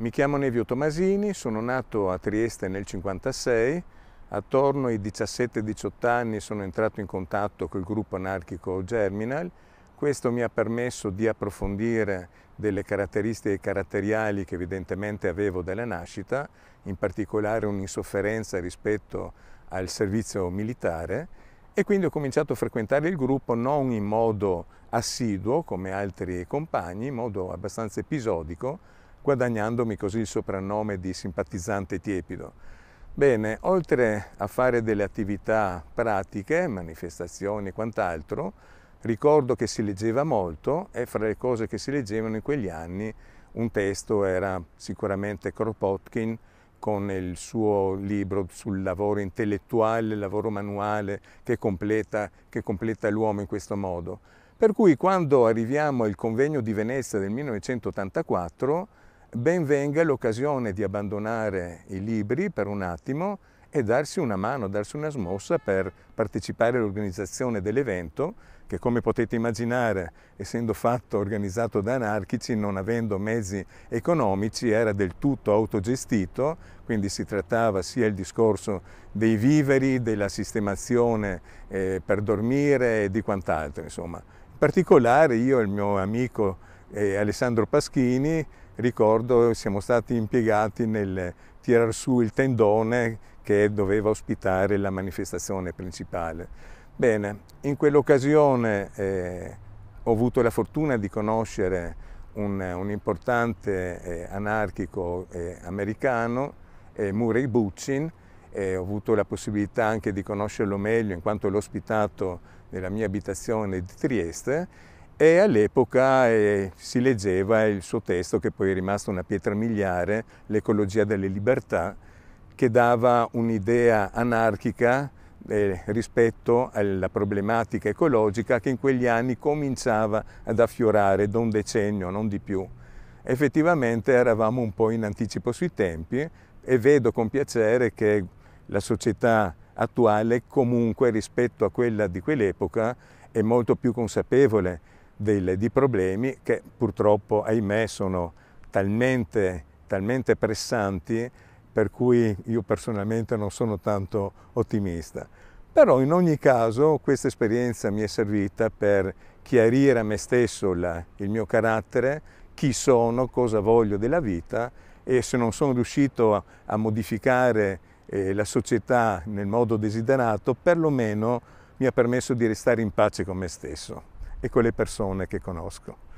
Mi chiamo Nevio Tomasini, sono nato a Trieste nel 1956, attorno ai 17-18 anni sono entrato in contatto col gruppo anarchico Germinal, questo mi ha permesso di approfondire delle caratteristiche caratteriali che evidentemente avevo dalla nascita, in particolare un'insofferenza rispetto al servizio militare e quindi ho cominciato a frequentare il gruppo non in modo assiduo come altri compagni, in modo abbastanza episodico, guadagnandomi così il soprannome di simpatizzante tiepido. Bene, oltre a fare delle attività pratiche, manifestazioni e quant'altro, ricordo che si leggeva molto e fra le cose che si leggevano in quegli anni un testo era sicuramente Kropotkin con il suo libro sul lavoro intellettuale, il lavoro manuale che completa, che completa l'uomo in questo modo. Per cui quando arriviamo al convegno di Venezia del 1984 ben venga l'occasione di abbandonare i libri per un attimo e darsi una mano, darsi una smossa per partecipare all'organizzazione dell'evento che come potete immaginare, essendo fatto organizzato da anarchici, non avendo mezzi economici, era del tutto autogestito, quindi si trattava sia il discorso dei viveri, della sistemazione eh, per dormire e di quant'altro. Insomma. In particolare io e il mio amico eh, Alessandro Paschini ricordo siamo stati impiegati nel tirar su il tendone che doveva ospitare la manifestazione principale. Bene, in quell'occasione eh, ho avuto la fortuna di conoscere un, un importante eh, anarchico eh, americano, eh, Murray Bucin, ho avuto la possibilità anche di conoscerlo meglio in quanto l'ho ospitato nella mia abitazione di Trieste e all'epoca eh, si leggeva il suo testo che poi è rimasto una pietra miliare, L'ecologia delle libertà, che dava un'idea anarchica eh, rispetto alla problematica ecologica che in quegli anni cominciava ad affiorare da un decennio, non di più. Effettivamente eravamo un po' in anticipo sui tempi e vedo con piacere che la società attuale comunque rispetto a quella di quell'epoca è molto più consapevole del, di problemi che purtroppo, ahimè, sono talmente, talmente pressanti per cui io personalmente non sono tanto ottimista. Però in ogni caso questa esperienza mi è servita per chiarire a me stesso la, il mio carattere, chi sono, cosa voglio della vita e se non sono riuscito a, a modificare eh, la società nel modo desiderato, perlomeno mi ha permesso di restare in pace con me stesso e con le persone che conosco.